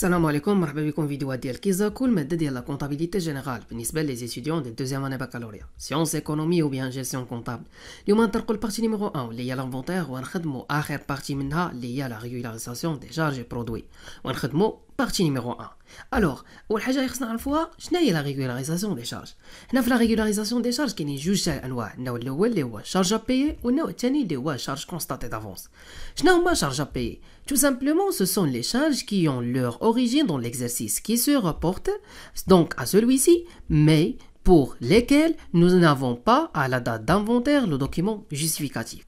Salam alaikum, rappellez-vous qu'on vient de dire qu'il s'agit d'un la comptabilité générale, puisque c'est des étudiants de deuxième année de baccalauréat. Sciences, économie ou bien gestion comptable. Il y a un intercool parti numéro 1, lié à l'inventaire, ou en fait, il y a un autre parti, lié la régularisation des charges et produits. Ou en fait, il y a un numéro 1 alors on a déjà senti la voix la régularisation des charges. Dans la régularisation des charges, qui ne joue à la loi, nous n'obtenons pas les charges à payer ou ne tenez les charges constantes d'avance. je ne demande pas charge à payer. tout simplement, ce sont les charges qui ont leur origine dans l'exercice qui se rapporte donc à celui-ci. mais pour lesquelles nous n'avons pas à la date d'inventaire le document justificatif.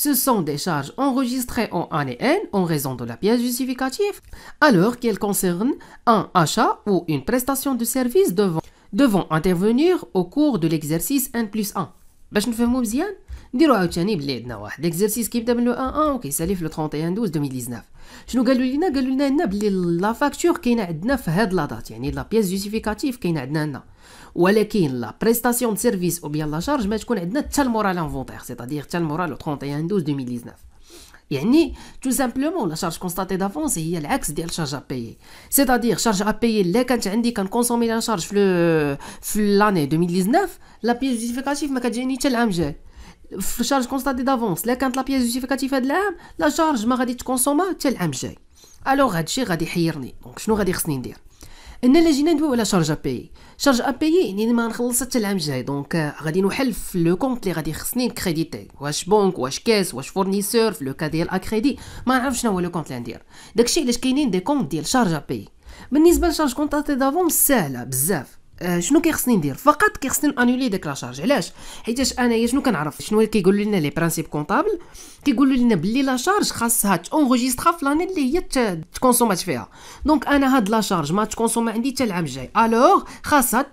Ce sont des charges enregistrées en année N en raison de la pièce justificative, alors qu'elles concernent un achat ou une prestation de service devant, intervenir au cours de l'exercice N plus 1. fais نفهمو مزيان نديرو عاوتاني بلي عندنا واحد qui كيبدا من لو 1 1 وكيسالي في 31 12 2019 شنو قالوا لينا قالوا لنا la بلي لا فاكتور كاينه عندنا في هاد لا دات la pièce justificative جوستيفيكاتيف كاينه عندنا هنا ou la prestation de service ou bien la charge, mais je connais le moral inventaire, c'est-à-dire le moral au 31-12-2019. Et tout simplement, la charge constatée d'avance est l'axe de la charge à payer. C'est-à-dire, la charge à payer, quand tu indiques que la charge l'année 2019, la pièce justificative, tu as dit que tu as dit que tu as dit que La as dit que tu la dit que tu as dit que tu as dit. Alors, tu as dit que tu as dit que tu as dit que ان لا جينا ندويو على شارج اباي شارج اباي يعني ما نخلص حتى العام الجاي دونك غادي نحل في لو كونط اللي غادي خصني نكريديتي واش بنك واش كاس واش فورنيسور في لو كا ديال اكريدي ما نعرف شنو هو لو كونط اللي ندير داكشي علاش كاينين دي كونط ديال شارج اباي بالنسبه لشارج كونطاتي دافون ساهله بزاف آه، شنو كيخصني ندير فقط كيخصني انولي داك لا شارج علاش حيتاش انايا شنو كنعرف شنو كيقولوا لنا لي برانسيب كونطابل كيقولوا لنا بلي لا شارج خاصها تونغوجيسترا في لاني اللي هي تكونسومات فيها دونك انا هاد لا شارج ما تكونسوم عندي حتى العام الجاي الوغ خاصها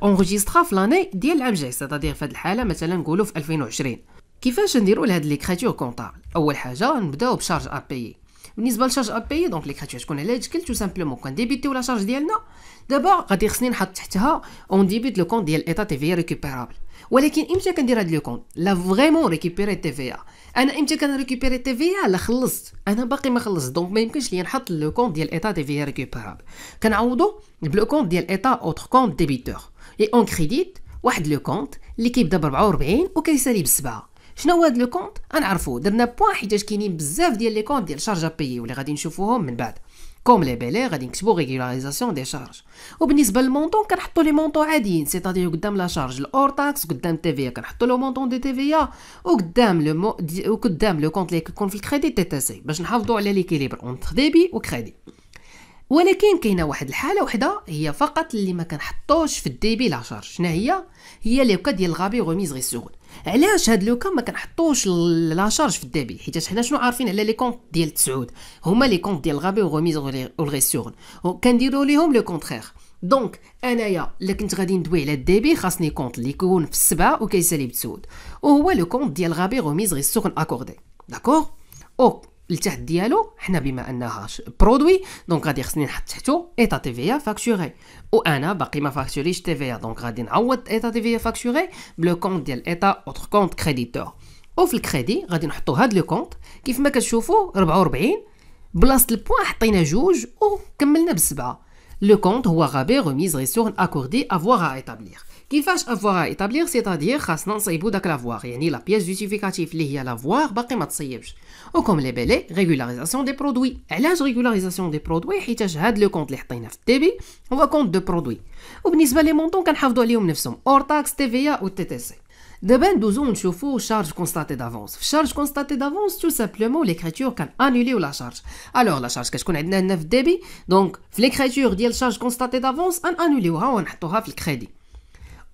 تونغوجيسترا في لاني ديال العام الجاي سيتادير في هاد الحاله مثلا نقولوا في 2020 كيفاش نديروا لهاد لي كريتور كونطابل اول حاجه نبداو بشارج ار بيي بالنسبه ا ابي دونك لي تكون على هاد تو سامبلومون كنديبيتيو لا شارج ديالنا دابا غادي خصني نحط تحتها اون ديبيت لو كونت ديال ايتا تي في ريكوبيرابل ولكن امتى كندير هاد لو كونت لا فريمون ريكوبيري تي في انا امتى كنريكوبيري تي في لا خلصت انا باقي ما خلصت دونك ما يمكنش ليا نحط لو كونت ديال ايتا تي في ريكوبيرابل كنعوضو بلو كونت ديال ايتا اوتر كونت ديبيتور اي اون كريديت واحد لو كونط اللي كيبدا ب 44 وكيسالي بسبعه شنو هاد هذا لو كونت غنعرفو درنا بوان حيتاش كاينين بزاف ديال لي كونت ديال شارج ابيي واللي غادي نشوفوهم من بعد كوم لي بيلي غادي نكتبو ريغولاريزاسيون دي شارج وبالنسبه للمونطون كنحطو لي مونطون عاديين سيتادير قدام لا شارج الاور تاكس قدام تيفيا كنحطو لو مونطون دي تيفيا وقدام لو مو دي... وقدام لو كونت لي كيكون في الكريدي تي تي سي باش نحافظو على ليكيليبر اونت ديبي وكريدي ولكن كاينه واحد الحاله وحده هي فقط اللي ما كنحطوش في الديبي لا شارج شنو هي هي لي كا ديال غابي غوميز غير علاش هاد لوكا ما كنحطوش لا شارج في الدابي حيت حنا شنو عارفين على لي كونط ديال تسعود هما لي كونط ديال غابي وغوميز والغيسيورن كنديرو ليهم لو كونترير دونك انايا الا كنت غادي ندوي على الديبي خاصني كونط اللي يكون في السبعه وكيسالي بتسعود وهو لو كونط ديال غابي غوميز غيسيورن اكوردي داكور او التحت ديالو حنا بما انها برودوي دونك غادي خصني نحط تحتو ايتا تي فيا فاكتوري وانا باقي ما فاكتوريش تي فيا دونك غادي نعوض ايتا تي فيا فاكتوري بلو كونت ديال ايتا اوتر كونت كريديتور وفي الكريدي غادي نحطو هاد لو كونت كيف ما كتشوفو 44 بلاصه البوان حطينا جوج وكملنا بسبعه لو كونت هو غابي ريميز ريسورن اكوردي افوار ا ايتابليغ Qui fait avoir à établir, c'est-à-dire que nous avons fait l'avoir, et la pièce justificative, c'est l'avoir, la nous avons Ou comme les belles régularisation des produits. La régularisation des produits, c'est le compte de a fait le débit, le compte de produits. Et nous avons fait le montant qui a fait le hors taxe TVA ou TTC. Nous avons voir la charge constatée d'avance. La charge constatée d'avance, tout simplement, l'écriture qui a annulé la charge. Alors, la charge, qu'est-ce qu'on a de le débit Donc, l'écriture qui la charge constatée d'avance, elle a annulé le crédit.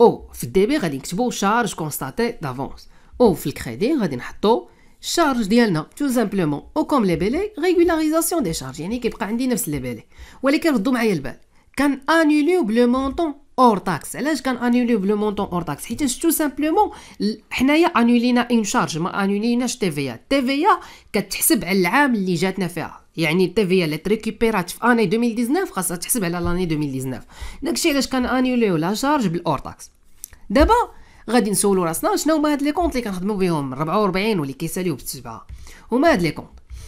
او في الدي غادي نكتبو شارج كونستاتي دافونس او في الكريدي غادي نحطو شارج ديالنا تو سامبلومون او كوم لي بيلي ريغولاريزاسيون دي شارج يعني كيبقى عندي نفس لي بيلي ولكن ردوا معايا البال كان انوليو بلو مونطون اور تاكس علاش كان انوليو بلو مونطون اور تاكس حيت تو سامبلومون حنايا انولينا اون شارج ما انيليناش تي فيا تي فيا كتحسب على العام اللي جاتنا فيها يعني التيفيا اللي تريكيبيرات في اني 2019 خاصها تحسب على لاني 2019 داكشي علاش كان انيوليو لا شارج بالاورتاكس دابا غادي نسولو راسنا شنو هما هاد لي كونط اللي كنخدمو بهم 44 واللي كيساليو ب 7 هما هاد لي كونط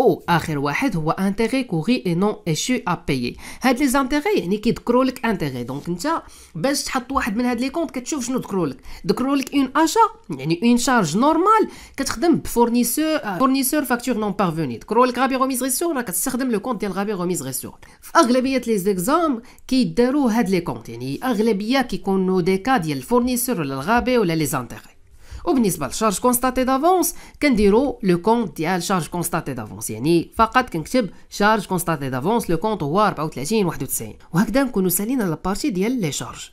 او اخر واحد هو انتيغي كوغي اي نون اشو بيي هاد لي زانتيغي يعني كيذكروا لك انتيغي دونك انت باش تحط واحد من هاد لي كونط كتشوف شنو ذكروا لك ذكروا لك اون اشا يعني اون شارج نورمال كتخدم بفورنيسور فورنيسور فاكتور نون بارفوني ذكروا لك غابي غوميز ريسور راه كتستخدم لو كونط ديال غابي غوميز ريسور في اغلبيه لي زيكزام كيداروا هاد لي كونط يعني اغلبيه كيكونوا دي كا ديال الفورنيسور ولا الغابي ولا لي زانتيغي وبالنسبه للشارج كونستاتي دافونس كنديرو لو كونت ديال شارج كونستاتي دافونس يعني فقط كنكتب شارج كونستاتي دافونس لو كونت هو 34 91 وهكذا نكونوا سالينا لابارتي ديال لي شارج